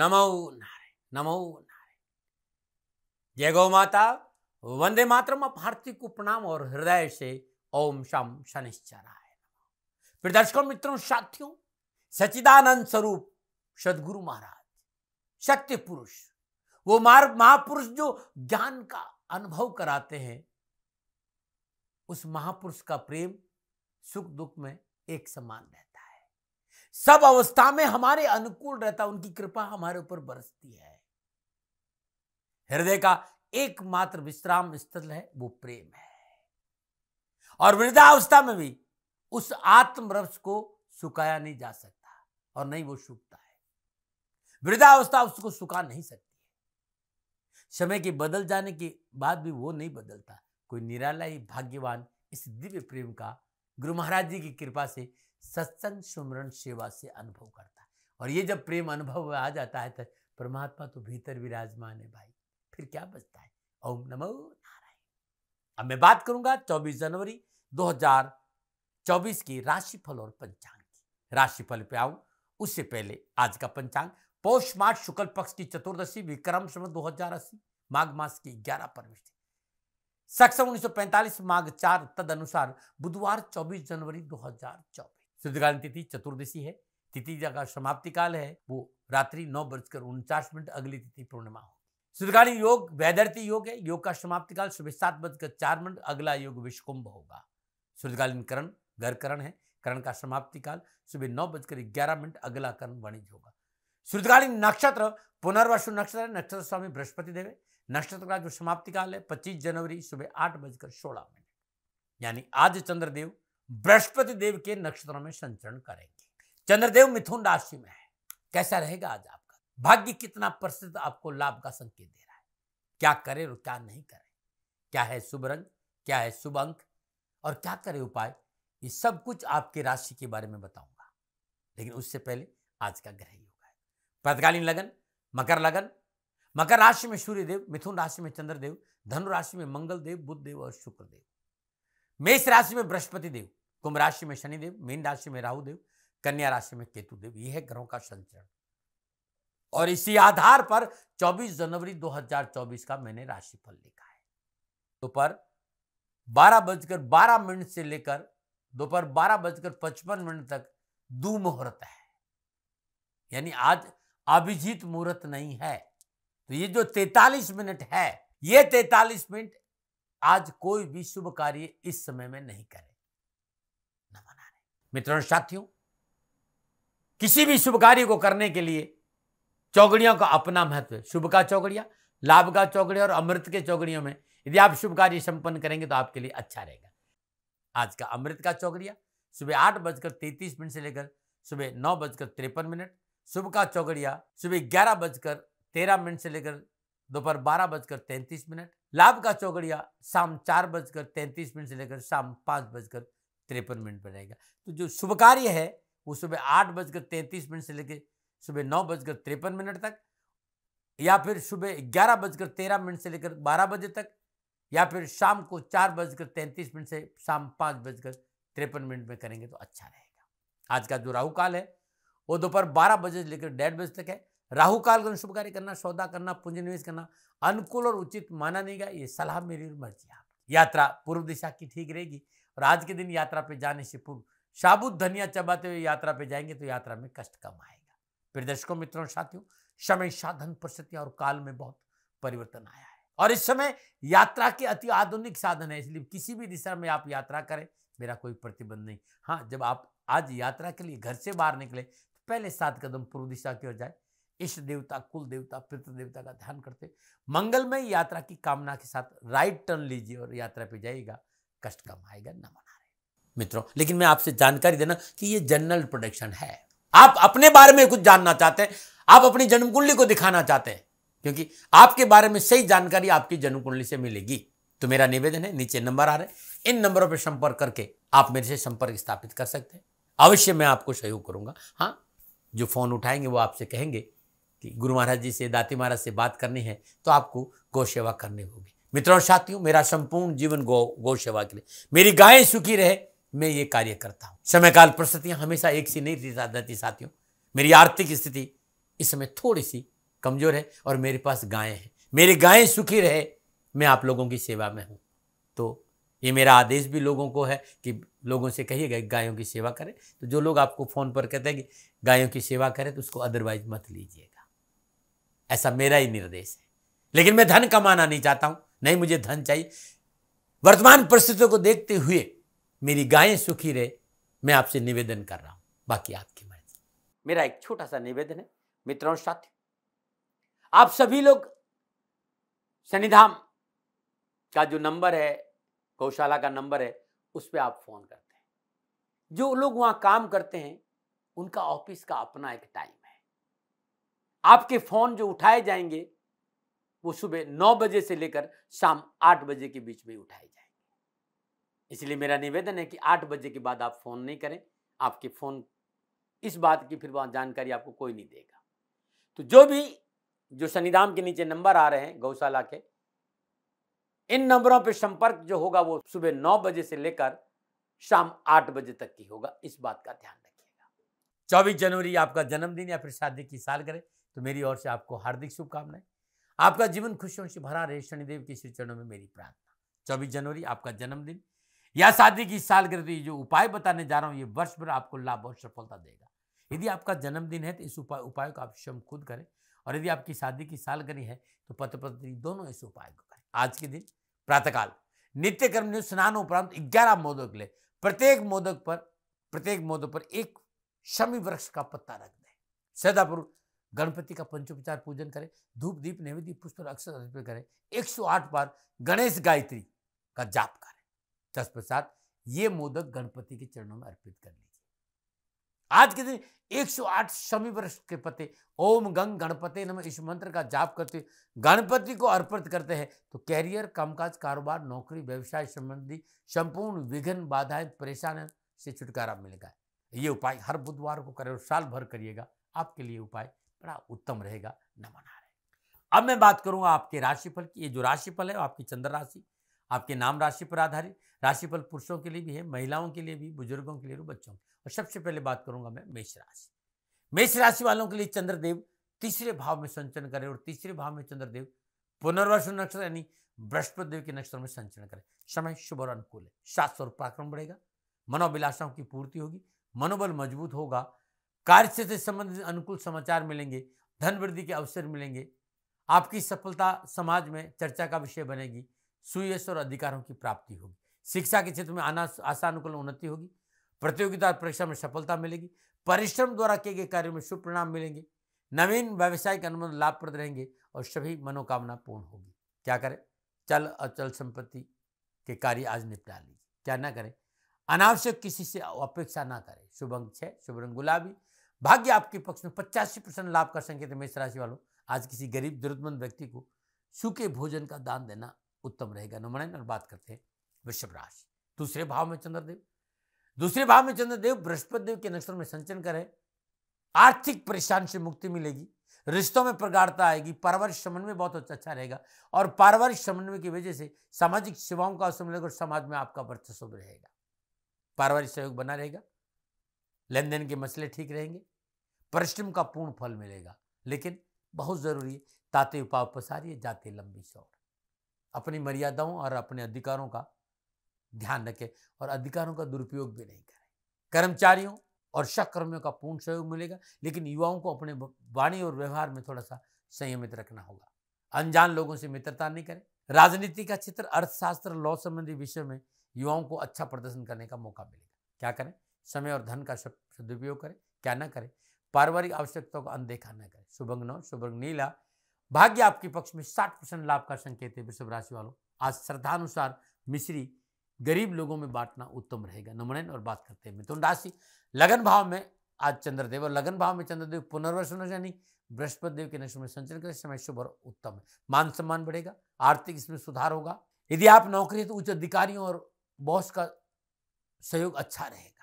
नमो नारायण नमो नारायण जय गौ माता वंदे मातरम आप हार्दिक को प्रणाम और हृदय से ओम शाम शनिश्चराय फिर दर्शकों मित्रों साथियों सचिदानंद स्वरूप सदगुरु महाराज सत्य पुरुष वो मार्ग महापुरुष जो ज्ञान का अनुभव कराते हैं उस महापुरुष का प्रेम सुख दुख में एक समान रहता सब अवस्था में हमारे अनुकूल रहता है उनकी कृपा हमारे ऊपर बरसती है हृदय का एकमात्र विश्राम स्थल है वो प्रेम है और वृद्धावस्था में भी उस आत्मरस को सुखाया नहीं जा सकता और नहीं वो सूखता है वृद्धावस्था उसको सुखा नहीं सकती समय के बदल जाने के बाद भी वो नहीं बदलता कोई निराला ही भाग्यवान इस दिव्य प्रेम का गुरु महाराज जी की कृपा से सत्संग सुमरण सेवा से अनुभव करता है और ये जब प्रेम अनुभव आ जाता है तो परमात्मा तो भीतर विराजमान है भाई फिर क्या बचता है ओम नमो नारायण अब मैं बात करूंगा 24 जनवरी 2024 की राशिफल और पंचांग की राशिफल पे आऊं उससे पहले आज का पंचांग पौष मार्च शुक्ल पक्ष की चतुर्दशी विक्रम सम दो हजार अस्सी माघ मास की ग्यारह उन्नीस सक्षम पैंतालीस माघ चार तद अनुसार बुधवार चौबीस जनवरी दो हजार चौबीस सिद्धकांत तिथि चतुर्दशी है तिथि का समाप्ति काल है वो रात्रि नौ बजकर उनचास मिनट अगली तिथि पूर्णिमा हो सिद्धकालीन योग वैदर्ती योग है योग का समाप्ति काल सुबह सात बजकर चार मिनट अगला योग विश्वकुंभ होगा सूर्यकालीन करण घर करण है करण का समाप्ति काल सुबह नौ बजकर ग्यारह मिनट अगला करण वणिज होगा सूर्यकालीन नक्षत्र पुनर्वसु नक्षत्र है नक्षत्र स्वामी बृहस्पति देव नक्षत्र का जो समाप्ति काल है पच्चीस जनवरी सुबह आठ बजकर सोलह मिनट यानी आज चंद्रदेव बृहस्पति देव के नक्षत्रों में संचरण करेंगे चंद्रदेव मिथुन राशि में है कैसा रहेगा आज आपका भाग्य कितना प्रसिद्ध आपको लाभ का संकेत दे रहा है क्या करें और क्या नहीं करें क्या है शुभ रंग क्या है शुभ अंक और क्या करें उपाय ये सब कुछ आपके राशि के बारे में बताऊंगा लेकिन उससे पहले आज का ग्रह योग है पदकालीन लगन मकर लगन मकर राशि में सूर्यदेव मिथुन राशि में चंद्रदेव धनु राशि में मंगल देव बुद्ध देव और शुक्रदेव मेष राशि में बृहस्पति देव कुंभ राशि में शनिदेव मीन राशि में राहुदेव कन्या राशि में केतुदेव यह है ग्रहों का संचरण और इसी आधार पर 24 जनवरी 2024 का मैंने राशिफल लिखा है दोपहर बारह बजकर बारह मिनट से लेकर दोपहर बारह बजकर पचपन मिनट तक दू मुहूर्त है यानी आज अभिजीत मुहूर्त नहीं है तो ये जो तैतालीस मिनट है ये तैतालीस मिनट आज कोई भी शुभ कार्य इस समय में नहीं करे मित्रों साथियों किसी भी शुभ कार्य को करने के लिए चौगड़ियों का अपना महत्व है शुभ का चौगड़िया लाभ का चौगड़िया और अमृत के चौगड़ियों में यदि आप शुभ कार्य संपन्न करेंगे तो आपके लिए अच्छा रहेगा आज का अमृत का चौगड़िया सुबह आठ बजकर तैतीस मिनट से लेकर सुबह नौ बजकर तिरपन मिनट शुभ का चौगड़िया सुबह ग्यारह बजकर तेरह मिनट से लेकर दोपहर बारह बजकर तैंतीस मिनट लाभ का चौगड़िया शाम चार बजकर तैंतीस मिनट से लेकर शाम पाँच बजकर तिरपन मिनट रहेगा तो जो शुभ कार्य है वो सुबह आठ बजकर तैंतीस मिनट से लेकर सुबह नौ बजकर तिरपन मिनट तक या फिर सुबह ग्यारह बजकर तेरह मिनट से लेकर बारह बजे तक या फिर शाम को चार बजकर तैंतीस मिनट से शाम पाँच बजकर तिरपन मिनट में करेंगे तो अच्छा रहेगा आज का जो राहु काल है वो दोपहर बारह बजे से लेकर डेढ़ बजे तक है राहु काल का शुभ कार्य करना सौदा करना पूंजी निवेश करना अनुकूल और उचित माना नहीं गया ये सलाह मेरी मर्जी आप यात्रा पूर्व दिशा की ठीक रहेगी और आज के दिन यात्रा पे जाने से पूर्व साबुत धनिया चबाते हुए यात्रा पे जाएंगे तो यात्रा में कष्ट कम आएगा प्रिय दर्शकों मित्रों साथियों समय साधन परिस्थितियां और काल में बहुत परिवर्तन आया है और इस समय यात्रा के अति आधुनिक साधन है इसलिए किसी भी दिशा में आप यात्रा करें मेरा कोई प्रतिबंध नहीं हाँ जब आप आज यात्रा के लिए घर से बाहर निकले तो पहले सात कदम पूर्व दिशा की ओर जाए इष्ट देवता कुल देवता पितृ देवता का ध्यान करते मंगलमय यात्रा की कामना के साथ राइट टर्न लीजिए और यात्रा पे जाइएगा कष्ट कम आएगा न मना रहे मित्रों लेकिन मैं आपसे जानकारी देना कि ये जनरल प्रोडक्शन है आप अपने बारे में कुछ जानना चाहते हैं आप अपनी जन्म कुंडली को दिखाना चाहते हैं क्योंकि आपके बारे में सही जानकारी आपकी जन्म कुंडली से मिलेगी तो मेरा निवेदन है नीचे नंबर आ रहे इन नंबरों पर संपर्क करके आप मेरे से संपर्क स्थापित कर सकते हैं अवश्य मैं आपको सहयोग करूंगा हाँ जो फ़ोन उठाएंगे वो आपसे कहेंगे कि गुरु महाराज जी से दाती महाराज से बात करनी है तो आपको गौ सेवा करनी होगी मित्रों साथियों मेरा संपूर्ण जीवन गौ गौ सेवा के लिए मेरी गायें सुखी रहे मैं ये कार्य करता हूँ समयकाल परिस्थितियाँ हमेशा एक सी नहीं रहती साथियों मेरी आर्थिक स्थिति इस समय थोड़ी सी कमजोर है और मेरे पास गायें हैं मेरी गायें सुखी रहे मैं आप लोगों की सेवा में हूँ तो ये मेरा आदेश भी लोगों को है कि लोगों से कहिएगा गायों की सेवा करें तो जो लोग आपको फ़ोन पर कहते हैं कि गायों की सेवा करें तो उसको अदरवाइज मत लीजिएगा ऐसा मेरा ही निर्देश है लेकिन मैं धन कमाना नहीं चाहता हूँ नहीं मुझे धन चाहिए वर्तमान परिस्थितियों को देखते हुए मेरी गायें सुखी रहे मैं आपसे निवेदन कर रहा हूं बाकी आपकी मर्जी मेरा एक छोटा सा निवेदन है मित्रों साथी आप सभी लोग शनिधाम का जो नंबर है गौशाला का नंबर है उस पर आप फ़ोन करते हैं जो लोग वहां काम करते हैं उनका ऑफिस का अपना एक टाइम है आपके फ़ोन जो उठाए जाएंगे वो सुबह नौ बजे से लेकर शाम आठ बजे के बीच में उठाए जाएंगे इसलिए मेरा निवेदन है कि आठ बजे के बाद आप फ़ोन नहीं करें आपके फ़ोन इस बात की फिर वहाँ जानकारी आपको कोई नहीं देगा तो जो भी जो शनिधाम के नीचे नंबर आ रहे हैं गौशाला के इन नंबरों पर संपर्क जो होगा वो सुबह नौ बजे से लेकर शाम आठ बजे तक की होगा इस बात का ध्यान रखिएगा चौबीस जनवरी आपका जन्मदिन या फिर शादी की साल करें तो मेरी ओर से आपको हार्दिक शुभकामनाएं आपका जीवन खुशियों से भरा रहे शनिदेव के श्री चरणों में मेरी प्रार्थना चौबीस जनवरी आपका जन्मदिन या शादी की सालगिरह जो उपाय बताने जा रहा हूँ ये वर्ष भर आपको लाभ और सफलता देगा यदि आपका जन्मदिन है तो इस उपाय उपाय को आप स्वयं खुद करें और यदि आपकी शादी की सालगिरह है तो पति पत्नी दोनों इस उपाय को करें आज के दिन प्रातःकाल नित्य कर्म ने स्नान उपरांत ग्यारह मोदक ले प्रत्येक मोदक पर प्रत्येक मोदक पर एक शमी वृक्ष का पत्ता रख दें सदापुर गणपति का पंचोपचार पूजन करें धूप दीप नैवेद्य पुष्प और अक्षर अर्पित करें 108 बार गणेश गायत्री का जाप करें तत्पश्चात ये मोदक गणपति के चरणों में अर्पित कर लीजिए आज के दिन 108 शमी वर्ष के पते ओम गंग गणपति नमः इस मंत्र का जाप करते गणपति को अर्पित करते हैं तो कैरियर कामकाज कारोबार नौकरी व्यवसाय संबंधी संपूर्ण विघ्न बाधाएं परेशान से छुटकारा मिलेगा ये उपाय हर बुधवार को करें और साल भर करिएगा आपके लिए उपाय बड़ा उत्तम रहेगा नमो रहे अब मैं बात करूंगा आपके राशिफल की ये जो राशिफल है आपकी चंद्र राशि आपके नाम राशि पर आधारित राशिफल पुरुषों के लिए भी है महिलाओं के लिए भी बुजुर्गों के लिए भी बच्चों के और सबसे पहले बात करूंगा मैं मेष राशि मेष राशि वालों के लिए चंद्रदेव तीसरे भाव में संचरण करें और तीसरे भाव में चंद्रदेव पुनर्वसु नक्षत्र यानी बृहस्पति देव के नक्षत्र में संचरण करें समय शुभ और अनुकूल है शास्त्र और पराक्रम बढ़ेगा मनोविलासाओं की पूर्ति होगी मनोबल मजबूत होगा कार्य से संबंधित अनुकूल समाचार मिलेंगे धन वृद्धि के अवसर मिलेंगे आपकी सफलता समाज में चर्चा का विषय बनेगी सुयश और अधिकारों की प्राप्ति होगी शिक्षा के क्षेत्र में आना आशानुकूल उन्नति होगी प्रतियोगिता परीक्षा में सफलता मिलेगी परिश्रम द्वारा किए गए कार्यों में शुभ परिणाम मिलेंगे नवीन व्यवसायिक अनुबंध लाभप्रद रहेंगे और सभी मनोकामना पूर्ण होगी क्या करें चल अचल संपत्ति के कार्य आज निपटा लीजिए क्या ना करें अनावश्यक किसी से अपेक्षा ना करें शुभ अंक छः शुभ रंग गुलाबी भाग्य आपके पक्ष में पचासी परसेंट लाभ का संकेत है मेष राशि वालों आज किसी गरीब जरूरतमंद व्यक्ति को सूखे भोजन का दान देना उत्तम रहेगा नमनायन और बात करते हैं वृषभ राशि दूसरे भाव में चंद्रदेव दूसरे भाव में चंद्रदेव बृहस्पति देव के नक्षत्र में संचन करे आर्थिक परेशान से मुक्ति मिलेगी रिश्तों में प्रगाढ़ता आएगी पारिवारिक समन्वय बहुत अच्छा, अच्छा रहेगा और पारिवारिक समन्वय की वजह से सामाजिक सेवाओं का अवसर मिलेगा और समाज में आपका वर्चस्व रहेगा पारिवारिक सहयोग बना रहेगा लेन देन के मसले ठीक रहेंगे परिश्रम का पूर्ण फल मिलेगा लेकिन बहुत ज़रूरी है ताते उपाव पसारिए जाते लंबी शौर अपनी मर्यादाओं और अपने अधिकारों का ध्यान रखें और अधिकारों का दुरुपयोग भी नहीं करें कर्मचारियों और सहकर्मियों का पूर्ण सहयोग मिलेगा लेकिन युवाओं को अपने वाणी और व्यवहार में थोड़ा सा संयमित रखना होगा अनजान लोगों से मित्रता नहीं करें राजनीति का चित्र अर्थशास्त्र लॉ संबंधी विषय में युवाओं को अच्छा प्रदर्शन करने का मौका मिलेगा क्या करें समय और धन का सदुपयोग करें क्या ना करें पारिवारिक आवश्यकताओं को अनदेखा न करें शुभंग नौ शुभंग नीला भाग्य आपके पक्ष में साठ परसेंट लाभ का संकेत है वृषभ राशि वालों आज श्रद्धानुसार मिश्री गरीब लोगों में बांटना उत्तम रहेगा नमनयन और बात करते हैं मिथुन राशि लगन भाव में आज चंद्रदेव और लगन भाव में चंद्रदेव पुनर्वसन यानी बृहस्पति देव के नक्ष में संचरण करें समय शुभ और उत्तम है मान सम्मान बढ़ेगा आर्थिक इसमें सुधार होगा यदि आप नौकरी है तो उच्च अधिकारियों और बॉस का सहयोग अच्छा रहेगा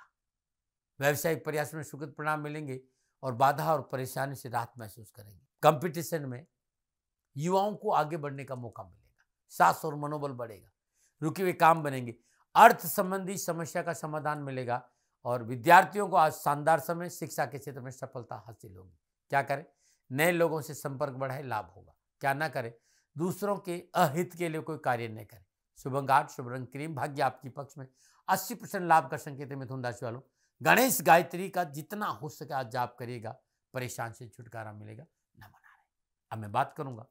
व्यावसायिक प्रयास में सुखद परिणाम मिलेंगे और बाधा और परेशानी से राहत महसूस करेंगे कंपटीशन में युवाओं को आगे बढ़ने का मौका मिलेगा सास और मनोबल बढ़ेगा रुके हुए काम बनेंगे अर्थ संबंधी समस्या का समाधान मिलेगा और विद्यार्थियों को आज शानदार समय शिक्षा के क्षेत्र में सफलता हासिल होगी क्या करें नए लोगों से संपर्क बढ़ाए लाभ होगा क्या ना करें दूसरों के अहित के लिए कोई कार्य न करें शुभ शुभ रंग क्रीम भाग्य आपकी पक्ष में अस्सी परसेंट लाभ का संकेत है मिथुन राशि वालों गणेश गायत्री का जितना हो सके आज जाप करिएगा परेशान से छुटकारा मिलेगा न मना रहे अब मैं बात करूंगा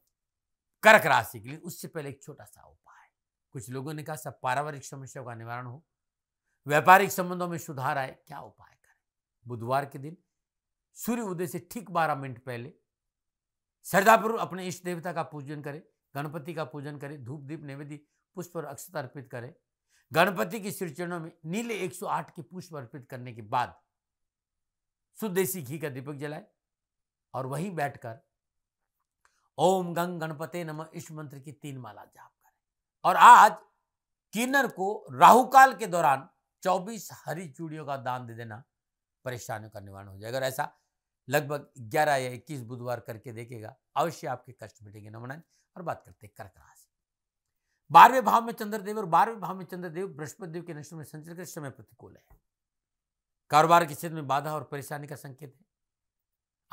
कर्क राशि के लिए उससे पहले एक छोटा सा उपाय कुछ लोगों ने कहा सब पारिवारिक समस्याओं का निवारण हो व्यापारिक संबंधों में सुधार आए क्या उपाय करें बुधवार के दिन सूर्य उदय से ठीक बारह मिनट पहले सरदापुर अपने इष्ट देवता का पूजन करें गणपति का पूजन करें धूप दीप नैवेद्य पुष्प और अक्षत अर्पित करें गणपति के श्री चरणों में नीले 108 के पुष्प अर्पित करने के बाद शुद्ध देसी घी का दीपक जलाए और वहीं बैठकर ओम गंग गणपते नम इस मंत्र की तीन माला जाप करें और आज किन्नर को राहुकाल के दौरान 24 हरी चूड़ियों का दान दे देना परेशानियों का निवारण हो जाएगा अगर ऐसा लगभग 11 या 21 बुधवार करके देखेगा अवश्य आपके कष्ट मिटेंगे नमन और बात करते हैं कर्क राशि बारहवें भाव में चंद्रदेव और बारहवें भाव में चंद्रदेव बृहस्पति देव के नष्ट में संचर कर समय प्रतिकूल है कारोबार के क्षेत्र में बाधा और परेशानी का संकेत है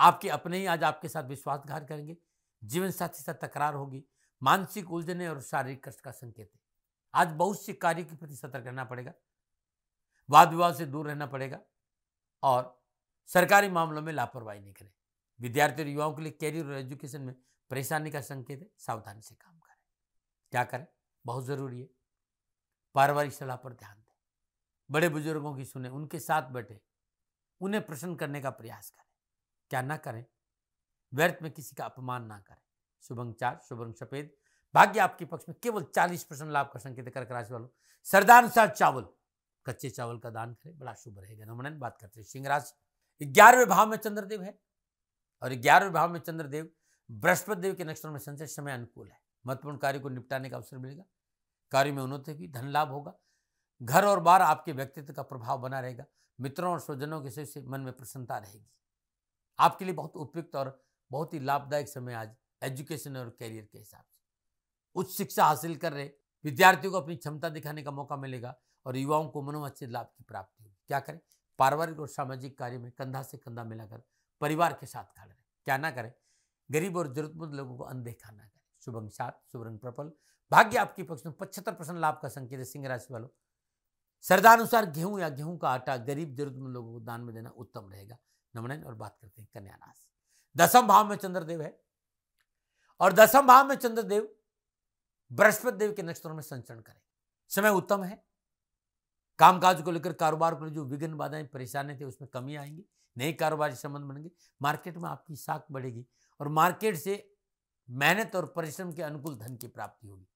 आपके अपने ही आज आपके साथ विश्वासघात करेंगे जीवन साथी साथ तकरार होगी मानसिक उलझने और शारीरिक कष्ट का संकेत है आज बहुत से कार्य के प्रति सतर्क रहना पड़ेगा वाद विवाद से दूर रहना पड़ेगा और सरकारी मामलों में लापरवाही नहीं करें विद्यार्थी और युवाओं के लिए कैरियर और एजुकेशन में परेशानी का संकेत है सावधानी से काम करें क्या करें बहुत ज़रूरी है पारिवारिक सलाह पर ध्यान दें बड़े बुजुर्गों की सुने उनके साथ बैठे उन्हें प्रसन्न करने का प्रयास करें क्या ना करें व्यर्थ में किसी का अपमान ना करें शुभंग चार शुभंग सफेद भाग्य आपके पक्ष में केवल चालीस परसेंट लाभ का संकेत कर्क राशि वालों सरदानुसार चावल कच्चे चावल का दान करें बड़ा शुभ रहेगा नमन बात करते हैं सिंह राशि ग्यारहवें भाव में चंद्रदेव है और ग्यारहवें भाव में चंद्रदेव बृहस्पति देव के नक्षत्र में संचय समय अनुकूल है महत्वपूर्ण कार्य को निपटाने का अवसर मिलेगा कार्य में उन्नति की धन लाभ होगा घर और बार आपके व्यक्तित्व का प्रभाव बना रहेगा मित्रों और स्वजनों के से मन में प्रसन्नता रहेगी आपके लिए बहुत उपयुक्त और बहुत ही लाभदायक समय आज एजुकेशन और कैरियर के हिसाब से उच्च शिक्षा हासिल कर रहे विद्यार्थियों को अपनी क्षमता दिखाने का मौका मिलेगा और युवाओं को मनोवच्छित लाभ की प्राप्ति होगी क्या करें पारिवारिक और सामाजिक कार्य में कंधा से कंधा मिलाकर परिवार के साथ खड़े रहें क्या ना करें गरीब और जरूरतमंद लोगों को अनदेखा ना करें शुभ अंक सात शुभ रंग पर्पल भाग्य आपके पक्ष में पचहत्तर परसेंट लाभ का संकेत है सिंह राशि वालों श्रद्धानुसार गेहूं या गेहूं का आटा गरीब जरूरतमंद लोगों को दान में देना उत्तम रहेगा नमन और बात करते हैं कन्या राशि दसम भाव में चंद्रदेव है और दसम भाव में चंद्रदेव बृहस्पति देव के नक्षत्रों में संचरण करें समय उत्तम है कामकाज को लेकर कारोबार को लेकर जो विघ्न बाधाएं परेशानी थे उसमें कमी आएंगी नए कारोबारी संबंध बनेंगे मार्केट में आपकी साख बढ़ेगी और मार्केट से मेहनत और परिश्रम के अनुकूल धन की प्राप्ति होगी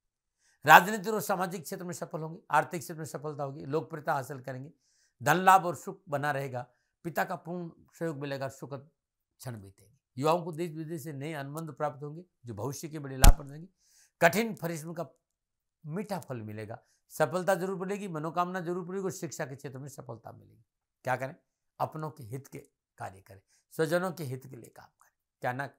राजनीतिक और सामाजिक क्षेत्र में सफल होंगे आर्थिक क्षेत्र में सफलता होगी लोकप्रियता हासिल करेंगे धन लाभ और सुख बना रहेगा पिता का पूर्ण सहयोग मिलेगा सुखद क्षण बीतेंगे युवाओं को देश विदेश से नए अनुबंध प्राप्त होंगे जो भविष्य के बड़े लाभ देंगे कठिन परिश्रम का मीठा फल मिलेगा सफलता जरूर मिलेगी मनोकामना जरूर मिलेगी और शिक्षा के क्षेत्र में सफलता मिलेगी क्या करें अपनों के हित के कार्य करें स्वजनों के हित के लिए काम करें क्या ना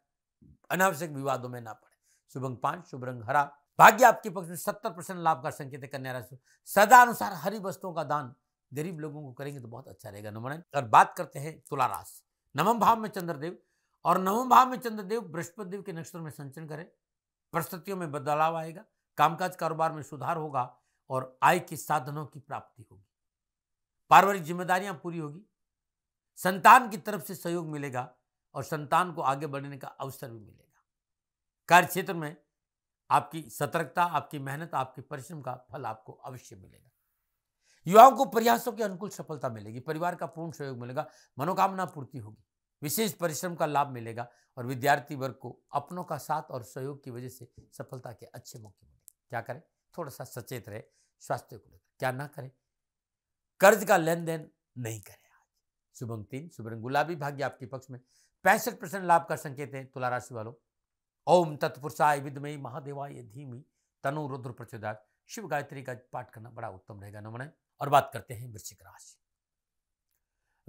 अनावश्यक विवादों में ना पड़े शुभ रंग पांच शुभ रंग हरा भाग्य आपके पक्ष में सत्तर परसेंट लाभ का संकेत है कन्या राशि सदा अनुसार हरी वस्तुओं का दान गरीब लोगों को करेंगे तो बहुत अच्छा रहेगा नमन और बात करते हैं तुला राशि नवम भाव में चंद्रदेव और नवम भाव में चंद्रदेव बृहस्पति देव के नक्षत्र में संचरण करें परिस्थितियों में बदलाव आएगा कामकाज कारोबार में सुधार होगा और आय के साधनों की प्राप्ति होगी पारिवारिक जिम्मेदारियां पूरी होगी संतान की तरफ से सहयोग मिलेगा और संतान को आगे बढ़ने का अवसर भी मिलेगा कार्य क्षेत्र में आपकी सतर्कता आपकी मेहनत आपके परिश्रम का फल आपको अवश्य मिलेगा युवाओं को प्रयासों के अनुकूल सफलता मिलेगी परिवार का पूर्ण सहयोग मिलेगा मनोकामना पूर्ति होगी विशेष परिश्रम का लाभ मिलेगा और विद्यार्थी वर्ग को अपनों का साथ और सहयोग की वजह से सफलता के अच्छे मौके मिलेंगे क्या करें थोड़ा सा सचेत रहे स्वास्थ्य को लेकर क्या ना करें कर्ज का लेन देन नहीं करें आज शुभम तीन शुभ रंग गुलाबी भाग्य आपके पक्ष में पैंसठ परसेंट लाभ का संकेत है तुला राशि वालों ओम तत्पुरुषाय विदमयी महादेवाय धीमी तनु रुद्र प्रचोदात शिव गायत्री का पाठ करना बड़ा उत्तम रहेगा नमन और बात करते हैं वृश्चिक राशि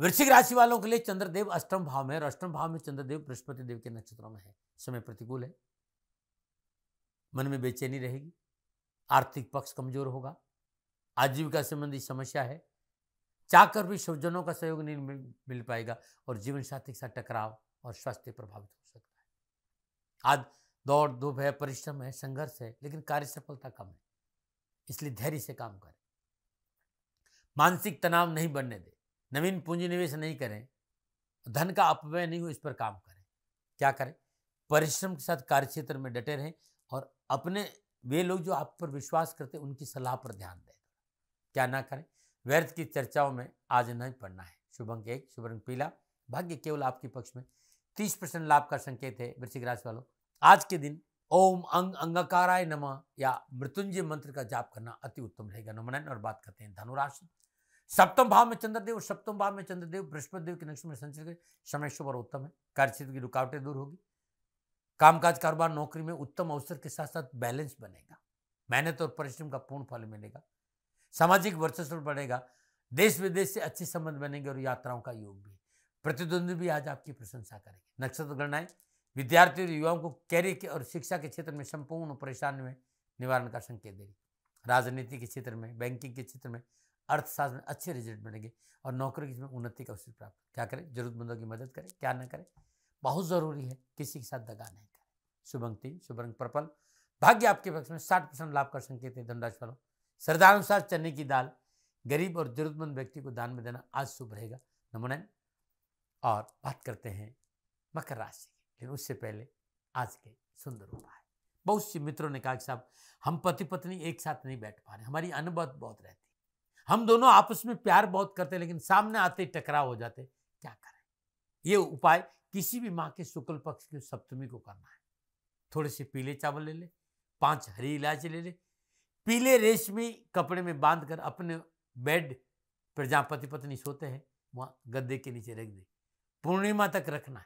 वृश्चिक राशि वालों के लिए चंद्रदेव अष्टम भाव में और अष्टम भाव में चंद्रदेव बृहस्पति देव के नक्षत्रों में है समय प्रतिकूल है मन में बेचैनी रहेगी आर्थिक पक्ष कमजोर होगा आजीविका संबंधी समस्या है चाहकर भी स्वजनों का सहयोग नहीं मिल पाएगा और जीवन साथी के साथ टकराव और स्वास्थ्य प्रभावित हो सकता है आज दौड़ धूप है परिश्रम है संघर्ष है लेकिन कार्य सफलता कम है इसलिए धैर्य से काम करें मानसिक तनाव नहीं बनने दें नवीन पूंजी निवेश नहीं करें धन का अपव्यय नहीं हो इस पर काम करें क्या करें परिश्रम के साथ कार्य क्षेत्र में डटे रहें और अपने वे लोग जो आप पर विश्वास करते हैं उनकी सलाह पर ध्यान दें क्या ना करें व्यर्थ की चर्चाओं में आज नहीं पढ़ना है शुभ अंक एक शुभ रंग पीला भाग्य केवल आपके पक्ष में तीस परसेंट लाभ का संकेत है वृश्चिक राशि वालों आज के दिन ओम अंग अंगकाराय नम या मृत्युंजय मंत्र का जाप करना अति उत्तम रहेगा नमनन और बात करते हैं धनुराशि सप्तम भाव में चंद्रदेव और सप्तम भाव में चंद्रदेव बृहस्पति देव के नक्ष में संचरित समय शुभ और उत्तम है कार्यक्षेत्र की रुकावटें दूर होगी कामकाज कारोबार नौकरी में उत्तम अवसर के साथ साथ बैलेंस बनेगा मेहनत और परिश्रम का पूर्ण फल मिलेगा सामाजिक वर्चस्व बढ़ेगा देश विदेश से अच्छे संबंध बनेंगे और यात्राओं का योग भी प्रतिद्वंदी भी आज आपकी प्रशंसा करेंगे नक्षत्र गणनाएं विद्यार्थी और युवाओं को कैरियर के और शिक्षा के क्षेत्र में संपूर्ण परेशानी में निवारण का संकेत देगी राजनीति के क्षेत्र में बैंकिंग के क्षेत्र में अर्थशास्त्र में अच्छे रिजल्ट बनेंगे और नौकरी में उन्नति का अवसर प्राप्त क्या करें जरूरतमंदों की मदद करें क्या ना करें बहुत ज़रूरी है किसी के साथ दगा नहीं करें शुभ तीन शुभ रंग पर्पल भाग्य आपके पक्ष में साठ परसेंट लाभ का संकेत है धनराशि वालों श्रद्धानुसार चने की दाल गरीब और जरूरतमंद व्यक्ति को दान में देना आज शुभ रहेगा नाइन और बात करते हैं मकर राशि की लेकिन उससे पहले आज के सुंदर उपाय बहुत से मित्रों ने कहा कि साहब हम पति पत्नी एक साथ नहीं बैठ पा रहे हमारी अनुबत बहुत रहती हम दोनों आपस में प्यार बहुत करते लेकिन सामने आते ही टकराव हो जाते क्या करें ये उपाय किसी भी माँ के शुक्ल पक्ष की सप्तमी को करना है थोड़े से पीले चावल ले ले पांच हरी इलायची ले ले पीले रेशमी कपड़े में बांध कर अपने बेड पर जहाँ पति पत्नी सोते हैं वहाँ गद्दे के नीचे रख दे पूर्णिमा तक रखना है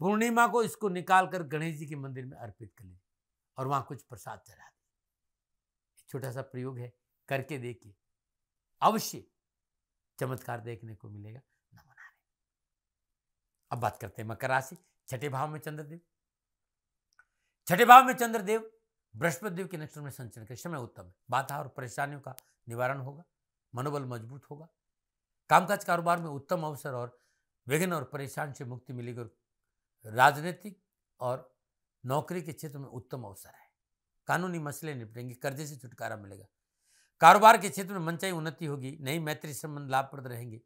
पूर्णिमा को इसको निकालकर गणेश जी के मंदिर में अर्पित कर लीजिए और वहाँ कुछ प्रसाद चढ़ा दीजिए छोटा सा प्रयोग है करके देखिए अवश्य चमत्कार देखने को मिलेगा न मना रहे अब बात करते हैं मकर राशि छठे भाव में चंद्रदेव छठे भाव में चंद्रदेव बृहस्पति देव के नक्षत्र में संचरण के समय उत्तम है बाधा और परेशानियों का निवारण होगा मनोबल मजबूत होगा कामकाज कारोबार में उत्तम अवसर और विघ्न और परेशान से मुक्ति मिलेगी और राजनीतिक और नौकरी के क्षेत्र में उत्तम अवसर है कानूनी मसले निपटेंगे कर्जे से छुटकारा मिलेगा कारोबार के क्षेत्र में मनचाही उन्नति होगी नई मैत्री संबंध लाभप्रद रहेंगे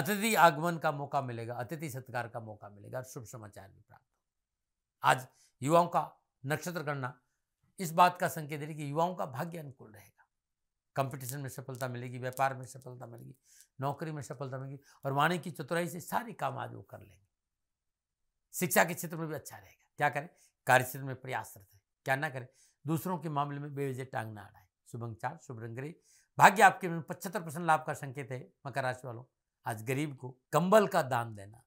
अतिथि आगमन का मौका मिलेगा अतिथि सत्कार का मौका मिलेगा और शुभ समाचार भी प्राप्त आज युवाओं का नक्षत्र गणना इस बात का संकेत है कि युवाओं का भाग्य अनुकूल रहेगा कंपटीशन में सफलता मिलेगी व्यापार में सफलता मिलेगी नौकरी में सफलता मिलेगी और वाणी की चतुराई से सारे काम आज वो कर लेंगे शिक्षा के क्षेत्र में भी अच्छा रहेगा क्या करें कार्य क्षेत्र में प्रयासरत है क्या ना करें दूसरों के मामले में बेवजह टांग ना अड़ाए शुभंचार शुभ रंगरे भाग्य आपके में पचहत्तर परसेंट लाभ का संकेत है मकर राशि वालों आज गरीब को कंबल का दान देना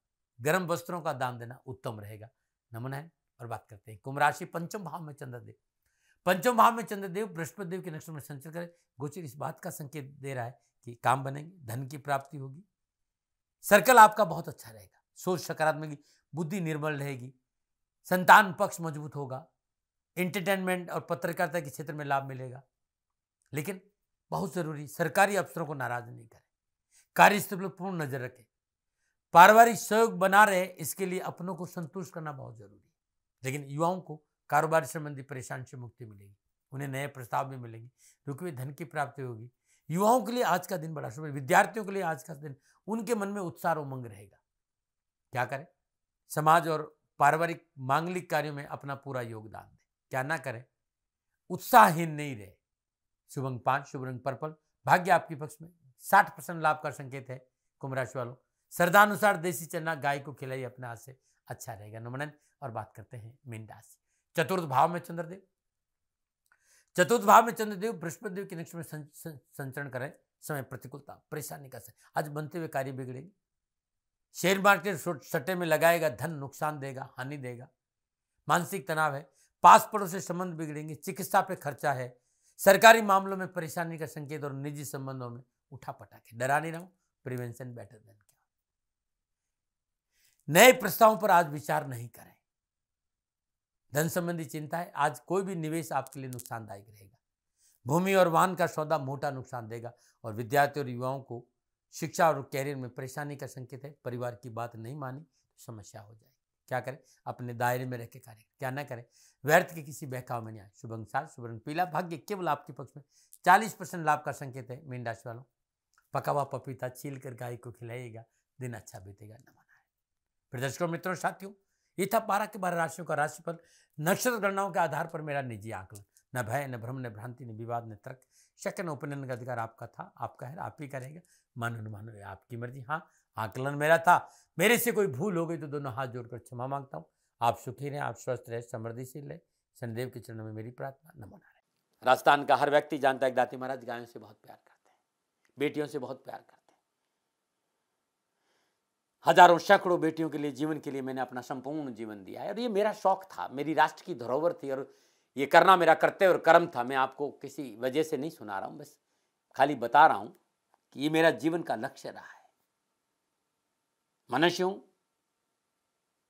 गर्म वस्त्रों का दान देना उत्तम रहेगा नमन है और बात करते हैं कुंभ राशि पंचम भाव में चंद्रदेव पंचम भाव में चंद्रदेव बृहस्पति देव के नक्षत्र में संचर करें गोचर इस बात का संकेत दे रहा है कि काम बनेंगे धन की प्राप्ति होगी सर्कल आपका बहुत अच्छा रहेगा सोच सकारात्मक बुद्धि निर्मल रहेगी संतान पक्ष मजबूत होगा एंटरटेनमेंट और पत्रकारिता के क्षेत्र में लाभ मिलेगा लेकिन बहुत जरूरी सरकारी अफसरों को नाराज नहीं करें कार्यस्थल पर पूर्ण नजर रखें पारिवारिक सहयोग बना रहे इसके लिए अपनों को संतुष्ट करना बहुत जरूरी है लेकिन युवाओं को कारोबार संबंधी परेशान से मुक्ति मिलेगी उन्हें नए प्रस्ताव भी मिलेंगे वे धन की प्राप्ति होगी युवाओं के लिए आज का दिन बड़ा शुभ है विद्यार्थियों के लिए आज का दिन उनके मन में उत्साह और उमंग रहेगा क्या करें समाज और पारिवारिक मांगलिक कार्यों में अपना पूरा योगदान दें क्या ना करें उत्साहहीन नहीं रहे शुभ अंग पांच शुभ रंग पर्पल भाग्य आपके पक्ष में साठ परसेंट लाभ का संकेत है कुंभ राशि वालों श्रद्धानुसार देसी चना गाय को खिलाई अपने हाथ से अच्छा रहेगा नमनन और बात करते हैं मीन राशि चतुर्थ भाव में चंद्रदेव चतुर्थ भाव में चंद्रदेव बृहस्पतिदेव के नक्ष में संचरण करें समय प्रतिकूलता परेशानी का समय आज बनते हुए कार्य बिगड़ेगी शेयर मार्केट सट्टे में लगाएगा धन नुकसान देगा हानि देगा मानसिक तनाव है पास पड़ोस से संबंध बिगड़ेंगे चिकित्सा पे खर्चा है सरकारी मामलों में परेशानी का संकेत और निजी संबंधों में उठा पटाखे डरा नहीं रहा प्रिवेंशन बेटर देन क्या नए प्रस्तावों पर आज विचार नहीं करें धन संबंधी चिंता है आज कोई भी निवेश आपके लिए नुकसानदायक रहेगा भूमि और वाहन का सौदा मोटा नुकसान देगा और विद्यार्थी और युवाओं को शिक्षा और कैरियर में परेशानी का संकेत है परिवार की बात नहीं मानी तो समस्या हो जाए क्या करें अपने दायरे में रह के कार्य क्या ना करें व्यर्थ के किसी बहकाव में नहीं आए शुभ अंसार शुभ रंग पीला भाग्य केवल आपके पक्ष में चालीस परसेंट लाभ का संकेत है मीन राशि वालों पका हुआ पपीता छील कर गाय को खिलाइएगा दिन अच्छा बीतेगा न मनाए फिर दर्शकों मित्रों साथियों ये था बारह के बारह राशियों का राशिफल नक्षत्र गणनाओं के आधार पर मेरा निजी आकलन न भय न भ्रम न भ्रांति न विवाद न तर्क शक न ओपिनियन का अधिकार आपका था आपका है आप ही करेंगे मन अनुमान आपकी मर्जी हाँ आकलन मेरा था मेरे से कोई भूल हो गई तो दोनों हाथ जोड़कर क्षमा मांगता हूँ आप सुखी रहें आप स्वस्थ रहें समृद्धिशील रहें शनिदेव के चरणों में मेरी प्रार्थना नमो रहे राजस्थान का हर व्यक्ति जानता है दाती महाराज गायों से बहुत प्यार करते हैं बेटियों से बहुत प्यार करते हैं हजारों सैकड़ों बेटियों के लिए जीवन के लिए मैंने अपना संपूर्ण जीवन दिया है और ये मेरा शौक था मेरी राष्ट्र की धरोहर थी और ये करना मेरा कर्तव्य और कर्म था मैं आपको किसी वजह से नहीं सुना रहा हूँ बस खाली बता रहा हूँ कि ये मेरा जीवन का लक्ष्य रहा है मनुष्य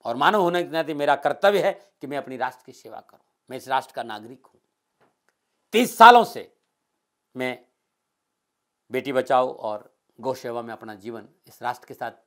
और मानव होने के नाते मेरा कर्तव्य है कि मैं अपनी राष्ट्र की सेवा करूँ मैं इस राष्ट्र का नागरिक हूँ तीस सालों से मैं बेटी बचाओ और गौ सेवा में अपना जीवन इस राष्ट्र के साथ